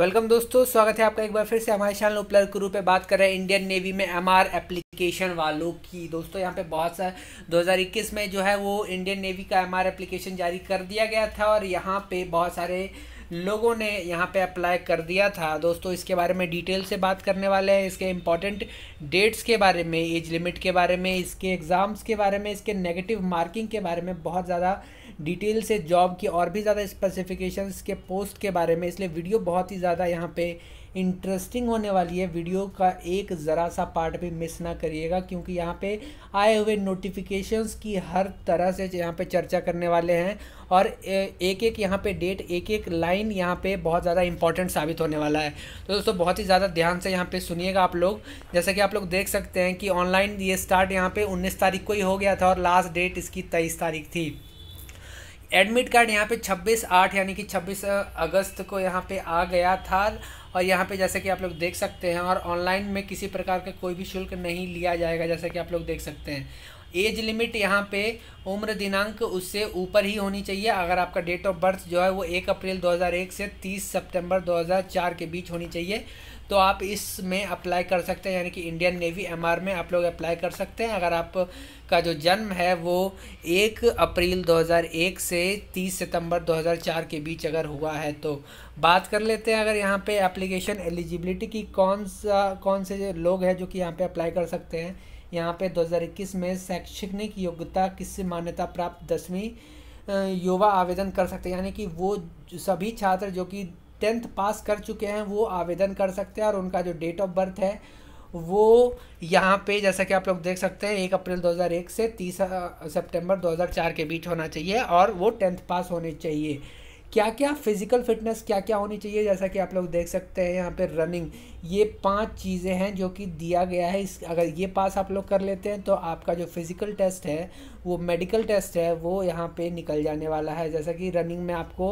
welcome दोस्तों स्वागत है आपका एक बार फिर से हमारे चैनल उपलर गुरु पे बात कर रहे हैं इंडियन नेवी में एम आर एप्लीकेशन वालों की दोस्तों यहाँ पे बहुत सा 2021 में जो है वो इंडियन नेवी का एम आर एप्लीकेशन जारी कर दिया गया था और यहाँ पे बहुत सारे लोगों ने यहाँ पे अप्लाई कर दिया था दोस्तों इसके बारे में डिटेल से बात करने वाले हैं इसके इम्पॉर्टेंट डेट्स के बारे में एज लिमिट के बारे में इसके एग्ज़ाम्स के बारे में इसके नेगेटिव मार्किंग के बारे में बहुत ज़्यादा डिटेल से जॉब की और भी ज़्यादा स्पेसिफिकेशंस के पोस्ट के बारे में इसलिए वीडियो बहुत ही ज़्यादा यहाँ पे इंटरेस्टिंग होने वाली है वीडियो का एक ज़रा सा पार्ट भी मिस ना करिएगा क्योंकि यहाँ पे आए हुए नोटिफिकेशंस की हर तरह से यहाँ पे चर्चा करने वाले हैं और एक एक यहाँ पे डेट एक एक लाइन यहाँ पे बहुत ज़्यादा इंपॉर्टेंट साबित होने वाला है तो दोस्तों बहुत ही ज़्यादा ध्यान से यहाँ पे सुनिएगा आप लोग जैसा कि आप लोग देख सकते हैं कि ऑनलाइन ये स्टार्ट यहाँ पे उन्नीस तारीख को ही हो गया था और लास्ट डेट इसकी तेईस तारीख थी एडमिट कार्ड यहाँ पे 26 आठ यानी कि 26 अगस्त को यहाँ पे आ गया था और यहाँ पे जैसे कि आप लोग देख सकते हैं और ऑनलाइन में किसी प्रकार का कोई भी शुल्क नहीं लिया जाएगा जैसा कि आप लोग देख सकते हैं एज लिमिट यहाँ पे उम्र दिनांक उससे ऊपर ही होनी चाहिए अगर आपका डेट ऑफ बर्थ जो है वो एक अप्रैल 2001 से 30 सितंबर 2004 के बीच होनी चाहिए तो आप इसमें अप्लाई कर सकते हैं यानी कि इंडियन नेवी एम में आप लोग अप्लाई कर सकते हैं अगर आप का जो जन्म है वो एक अप्रैल 2001 से 30 सितंबर 2004 के बीच अगर हुआ है तो बात कर लेते हैं अगर यहाँ पे एप्लीकेशन एलिजिबिलिटी की कौन सा कौन से लोग हैं जो कि यहाँ पे अप्लाई कर सकते हैं यहाँ पे 2021 में शैक्षणिक योग्यता किससे मान्यता प्राप्त दसवीं युवा आवेदन कर सकते हैं यानी कि वो सभी छात्र जो कि टेंथ पास कर चुके हैं वो आवेदन कर सकते हैं और उनका जो डेट ऑफ बर्थ है वो यहाँ पे जैसा कि आप लोग देख सकते हैं एक अप्रैल 2001 से तीस सितंबर 2004 के बीच होना चाहिए और वो टेंथ पास होने चाहिए क्या क्या फिज़िकल फिटनेस क्या क्या होनी चाहिए जैसा कि आप लोग देख सकते हैं यहाँ पे रनिंग ये पांच चीज़ें हैं जो कि दिया गया है इस अगर ये पास आप लोग कर लेते हैं तो आपका जो फिज़िकल टेस्ट है वो मेडिकल टेस्ट है वो यहाँ पे निकल जाने वाला है जैसा कि रनिंग में आपको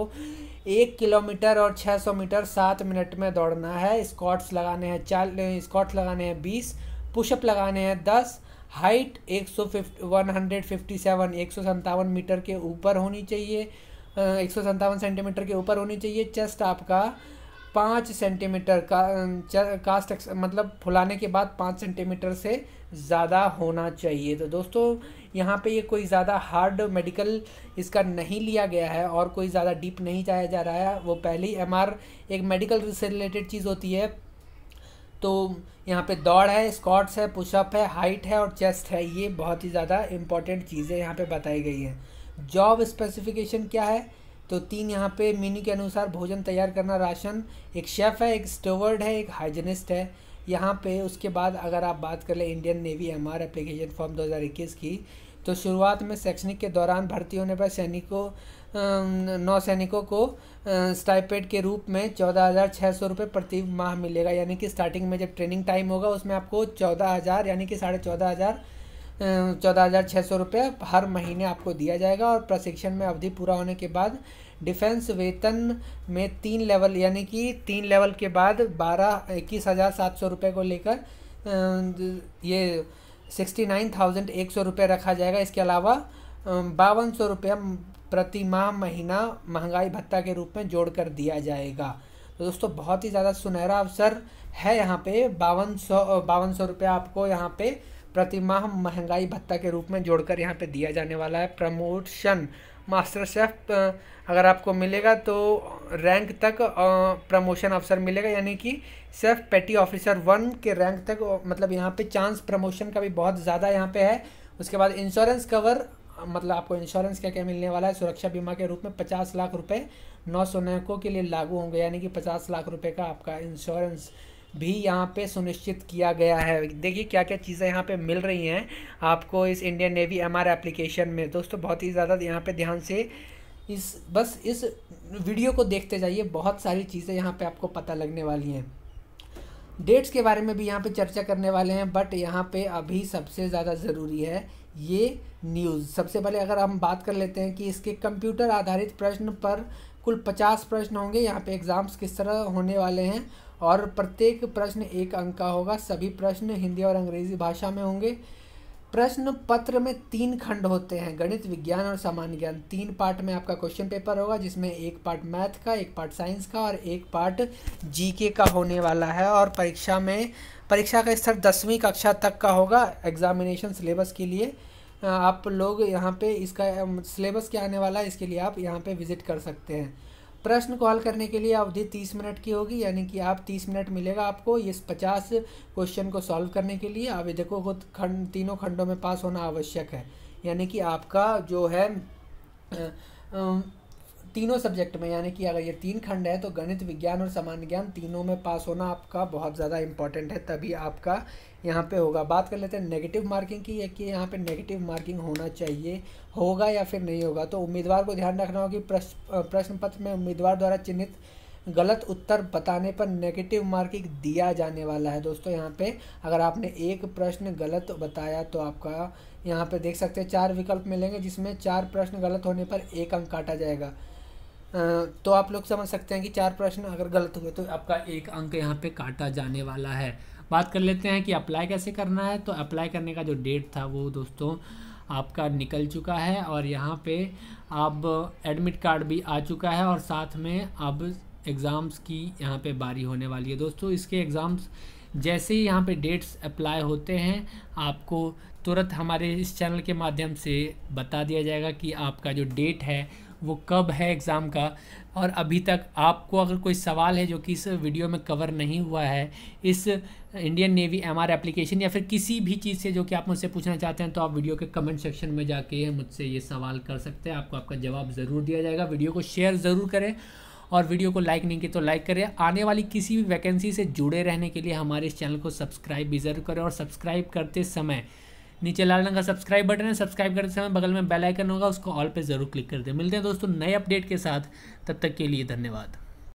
एक किलोमीटर और 600 मीटर सात मिनट में दौड़ना है स्कॉट्स लगाने हैं चार स्कॉट्स लगाने हैं बीस पुशअप लगाने हैं दस हाइट एक सौ वन हंड्रेड फिफ्टी सेवन एक सौ मीटर के ऊपर होनी चाहिए एक सेंटीमीटर के ऊपर होनी चाहिए चेस्ट आपका पाँच सेंटीमीटर का कास्ट मतलब फुलाने के बाद पाँच सेंटीमीटर से ज़्यादा होना चाहिए तो दोस्तों यहाँ पे ये कोई ज़्यादा हार्ड मेडिकल इसका नहीं लिया गया है और कोई ज़्यादा डीप नहीं जाया जा रहा है वो पहली एम एक मेडिकल से रिलेटेड चीज़ होती है तो यहाँ पे दौड़ है स्कॉट्स है पुशअप है हाइट है और चेस्ट है ये बहुत ही ज़्यादा इंपॉर्टेंट चीज़ें यहाँ पर बताई गई हैं जॉब स्पेसिफिकेशन क्या है तो तीन यहाँ पे मेन्यू के अनुसार भोजन तैयार करना राशन एक शेफ़ है एक स्टोवर्ड है एक हाइजेनिस्ट है यहाँ पे उसके बाद अगर आप बात कर लें Indian Navy M R application form 2021 की तो शुरुआत में शैक्षणिक के दौरान भर्ती होने पर सैनिकों नौ सैनिकों को स्टाइपेड के रूप में चौदह हज़ार छः सौ रुपये प्रति माह मिलेगा यानी कि स्टार्टिंग में जब ट्रेनिंग टाइम होगा उसमें आपको चौदह हज़ार यानी कि साढ़े चौदह हज़ार चौदह हज़ार छः सौ रुपये हर महीने आपको दिया जाएगा और प्रशिक्षण में अवधि पूरा होने के बाद डिफेंस वेतन में तीन लेवल यानी कि तीन लेवल के बाद बारह इक्कीस हज़ार सात सौ रुपये को लेकर ये सिक्सटी नाइन थाउजेंड एक सौ रुपये रखा जाएगा इसके अलावा बावन सौ रुपये प्रति माह महीना महंगाई भत्ता के रूप में जोड़ कर दिया जाएगा तो दोस्तों बहुत ही ज़्यादा सुनहरा अवसर है यहाँ पे बावन सौ बावन सौ रुपये आपको यहाँ पे प्रतिमाह महंगाई भत्ता के रूप में जोड़कर यहाँ पे दिया जाने वाला है प्रमोशन मास्टर शेफ अगर आपको मिलेगा तो रैंक तक प्रमोशन अवसर मिलेगा यानी कि सेफ पेटी ऑफिसर वन के रैंक तक मतलब यहाँ पे चांस प्रमोशन का भी बहुत ज़्यादा यहाँ पे है उसके बाद इंश्योरेंस कवर मतलब आपको इंश्योरेंस क्या क्या मिलने वाला है सुरक्षा बीमा के रूप में पचास लाख रुपये नौ सौ के लिए लागू होंगे यानी कि पचास लाख रुपये का आपका इंश्योरेंस भी यहाँ पे सुनिश्चित किया गया है देखिए क्या क्या चीज़ें यहाँ पे मिल रही हैं आपको इस इंडियन नेवी एम एप्लीकेशन में दोस्तों बहुत ही ज़्यादा यहाँ पे ध्यान से इस बस इस वीडियो को देखते जाइए बहुत सारी चीज़ें यहाँ पे आपको पता लगने वाली हैं डेट्स के बारे में भी यहाँ पे चर्चा करने वाले हैं बट यहाँ पे अभी सबसे ज़्यादा ज़रूरी है ये न्यूज़ सबसे पहले अगर हम बात कर लेते हैं कि इसके कंप्यूटर आधारित प्रश्न पर कुल पचास प्रश्न होंगे यहाँ पे एग्ज़ाम्स किस तरह होने वाले हैं और प्रत्येक प्रश्न एक अंक का होगा सभी प्रश्न हिंदी और अंग्रेजी भाषा में होंगे प्रश्न पत्र में तीन खंड होते हैं गणित विज्ञान और सामान्य ज्ञान तीन पार्ट में आपका क्वेश्चन पेपर होगा जिसमें एक पार्ट मैथ का एक पार्ट साइंस का और एक पार्ट जीके का होने वाला है और परीक्षा में परीक्षा का स्तर दसवीं कक्षा तक का होगा एग्जामिनेशन सिलेबस के लिए आप लोग यहाँ पे इसका सिलेबस क्या आने वाला है इसके लिए आप यहाँ पे विज़िट कर सकते हैं प्रश्न कॉल करने के लिए अवधि तीस मिनट की होगी यानी कि आप तीस मिनट मिलेगा आपको ये पचास क्वेश्चन को सॉल्व करने के लिए आवेदकों को खंड तीनों खंडों में पास होना आवश्यक है यानी कि आपका जो है आ, आ, तीनों सब्जेक्ट में यानी कि अगर ये तीन खंड है तो गणित विज्ञान और सामान्य ज्ञान तीनों में पास होना आपका बहुत ज़्यादा इंपॉर्टेंट है तभी आपका यहाँ पे होगा बात कर लेते हैं नेगेटिव मार्किंग की कि यहाँ पे नेगेटिव मार्किंग होना चाहिए होगा या फिर नहीं होगा तो उम्मीदवार को ध्यान रखना होगा कि प्रश्न प्रश्न पत्र में उम्मीदवार द्वारा चिन्हित गलत उत्तर बताने पर नेगेटिव मार्किंग दिया जाने वाला है दोस्तों यहाँ पे अगर आपने एक प्रश्न गलत बताया तो आपका यहाँ पे देख सकते हैं चार विकल्प मिलेंगे जिसमें चार प्रश्न गलत होने पर एक अंक काटा जाएगा तो आप लोग समझ सकते हैं कि चार प्रश्न अगर गलत हुए तो आपका एक अंक यहाँ पे काटा जाने वाला है बात कर लेते हैं कि अप्लाई कैसे करना है तो अप्लाई करने का जो डेट था वो दोस्तों आपका निकल चुका है और यहाँ पे अब एडमिट कार्ड भी आ चुका है और साथ में अब एग्ज़ाम्स की यहाँ पे बारी होने वाली है दोस्तों इसके एग्ज़ाम्स जैसे ही यहाँ पे डेट्स अप्लाई होते हैं आपको तुरंत हमारे इस चैनल के माध्यम से बता दिया जाएगा कि आपका जो डेट है वो कब है एग्ज़ाम का और अभी तक आपको अगर कोई सवाल है जो कि इस वीडियो में कवर नहीं हुआ है इस Indian Navy M R application या फिर किसी भी चीज़ से जो कि आप मुझसे पूछना चाहते हैं तो आप वीडियो के कमेंट सेक्शन में जाके मुझसे ये सवाल कर सकते हैं आपको आपका जवाब ज़रूर दिया जाएगा वीडियो को शेयर ज़रूर करें और वीडियो को लाइक नहीं की तो लाइक करें आने वाली किसी भी वैकेंसी से जुड़े रहने के लिए हमारे इस चैनल को सब्सक्राइब भी ज़रूर करें और सब्सक्राइब करते समय नीचे लाल रंग का सब्सक्राइब बटन है सब्सक्राइब करते समय बगल में बेल आइकन होगा उसको ऑल पे ज़रूर क्लिक कर दे मिलते हैं दोस्तों नए अपडेट के साथ तब तक के लिए धन्यवाद